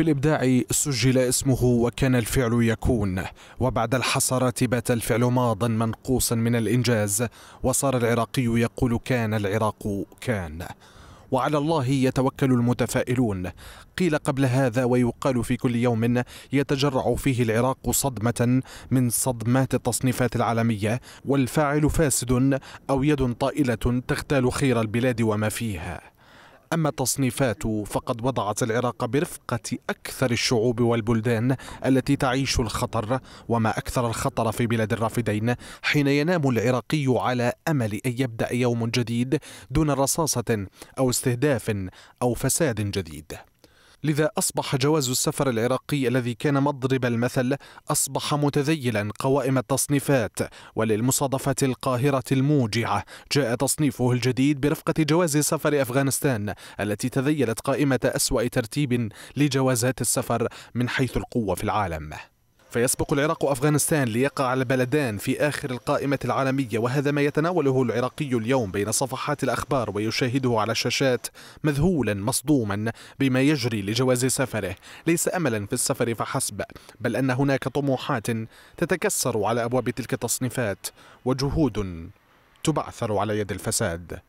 في الإبداع سجل اسمه وكان الفعل يكون وبعد الحصرات بات الفعل ماضا منقوصا من الإنجاز وصار العراقي يقول كان العراق كان وعلى الله يتوكل المتفائلون قيل قبل هذا ويقال في كل يوم يتجرع فيه العراق صدمة من صدمات التصنيفات العالمية والفاعل فاسد أو يد طائلة تغتال خير البلاد وما فيها أما التصنيفات فقد وضعت العراق برفقة أكثر الشعوب والبلدان التي تعيش الخطر وما أكثر الخطر في بلاد الرافدين حين ينام العراقي على أمل أن يبدأ يوم جديد دون رصاصة أو استهداف أو فساد جديد لذا أصبح جواز السفر العراقي الذي كان مضرب المثل أصبح متذيلا قوائم التصنيفات وللمصادفة القاهرة الموجعة جاء تصنيفه الجديد برفقة جواز سفر أفغانستان التي تذيلت قائمة أسوأ ترتيب لجوازات السفر من حيث القوة في العالم فيسبق العراق أفغانستان ليقع البلدان في آخر القائمة العالمية وهذا ما يتناوله العراقي اليوم بين صفحات الأخبار ويشاهده على الشاشات مذهولا مصدوما بما يجري لجواز سفره ليس أملا في السفر فحسب بل أن هناك طموحات تتكسر على أبواب تلك التصنيفات وجهود تبعثر على يد الفساد